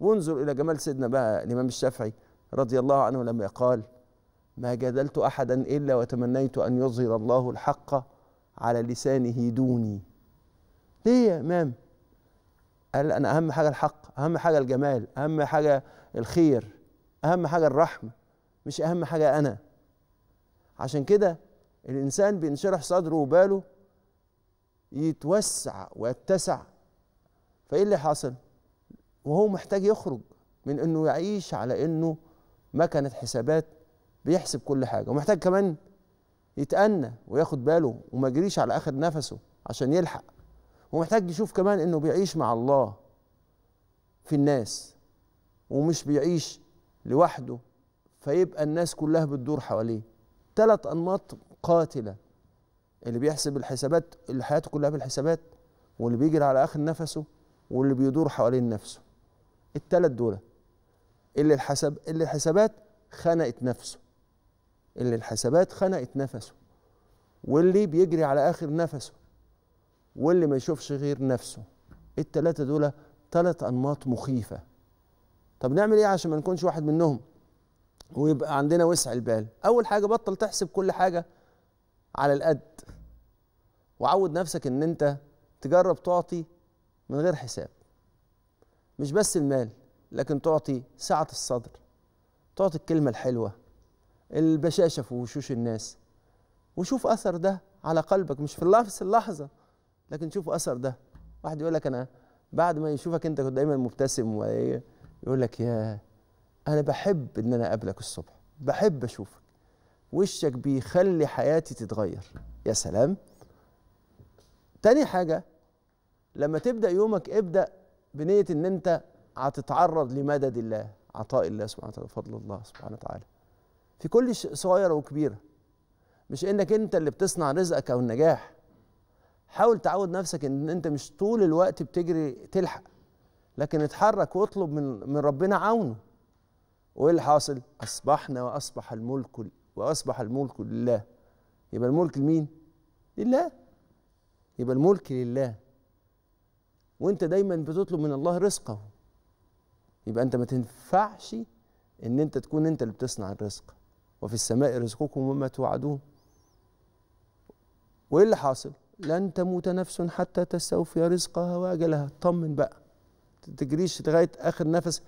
وانظر إلى جمال سيدنا بقى الإمام الشافعي رضي الله عنه لما قال ما جادلت أحدا إلا وتمنيت أن يظهر الله الحق على لسانه دوني ليه يا إمام قال أنا أهم حاجة الحق أهم حاجة الجمال أهم حاجة الخير أهم حاجة الرحمة مش أهم حاجة أنا عشان كده الإنسان بينشرح صدره وباله يتوسع ويتسع فإيه اللي حصل؟ وهو محتاج يخرج من انه يعيش على انه مكنه حسابات بيحسب كل حاجه ومحتاج كمان يتأنى وياخد باله وما يجريش على اخر نفسه عشان يلحق ومحتاج يشوف كمان انه بيعيش مع الله في الناس ومش بيعيش لوحده فيبقى الناس كلها بتدور حواليه ثلاث انماط قاتله اللي بيحسب الحسابات اللي حياته كلها بالحسابات واللي بيجري على اخر نفسه واللي بيدور حوالين نفسه الثلاث دول اللي الحسب اللي الحسابات خنقت نفسه اللي الحسابات خنقت نفسه واللي بيجري على اخر نفسه واللي ما يشوفش غير نفسه الثلاثه دول ثلاث انماط مخيفه طب نعمل ايه عشان ما نكونش واحد منهم ويبقى عندنا وسع البال اول حاجه بطل تحسب كل حاجه على القد وعود نفسك ان انت تجرب تعطي من غير حساب مش بس المال لكن تعطي سعة الصدر تعطي الكلمة الحلوة البشاشة في وشوش الناس وشوف أثر ده على قلبك مش في اللحظة اللحظة لكن شوف أثر ده واحد يقول لك أنا بعد ما يشوفك أنت كنت دايما مبتسم وإيه يقول لك يا أنا بحب إن أنا أقابلك الصبح بحب أشوفك وشك بيخلي حياتي تتغير يا سلام تاني حاجة لما تبدأ يومك ابدأ بنيه ان انت هتتعرض لمدد الله عطاء الله سبحانه وتعالى فضل الله سبحانه وتعالى في كل صغيره وكبيره مش انك انت اللي بتصنع رزقك او النجاح حاول تعود نفسك ان انت مش طول الوقت بتجري تلحق لكن اتحرك واطلب من من ربنا عونه وايه اللي حاصل اصبحنا واصبح الملك واصبح الملك لله يبقى الملك لمين لله يبقى الملك لله وانت دايما بتطلب من الله رزقه يبقى انت ما تنفعش ان انت تكون انت اللي بتصنع الرزق وفي السماء رزقكم وما توعدون وايه اللي حاصل لن تموت نفس حتى تستوفي رزقها واجلها اطمن بقى تجريش لغايه اخر نفس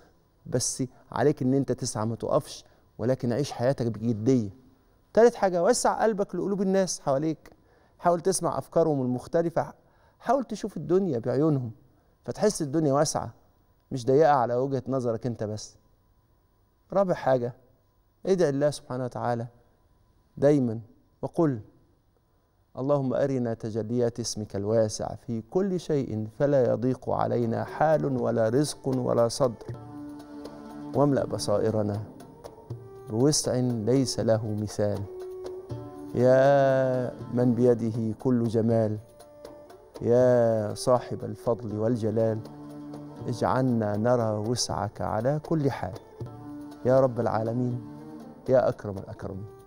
بس عليك ان انت تسعى ما تقفش ولكن عيش حياتك بجديه ثالث حاجه وسع قلبك لقلوب الناس حواليك حاول تسمع افكارهم المختلفه حاول تشوف الدنيا بعيونهم فتحس الدنيا واسعه مش ضيقه على وجهه نظرك انت بس رابع حاجه ادعي الله سبحانه وتعالى دايما وقل اللهم ارنا تجليات اسمك الواسع في كل شيء فلا يضيق علينا حال ولا رزق ولا صدر واملا بصائرنا بوسع ليس له مثال يا من بيده كل جمال يا صاحب الفضل والجلال اجعلنا نرى وسعك على كل حال يا رب العالمين يا أكرم الأكرمين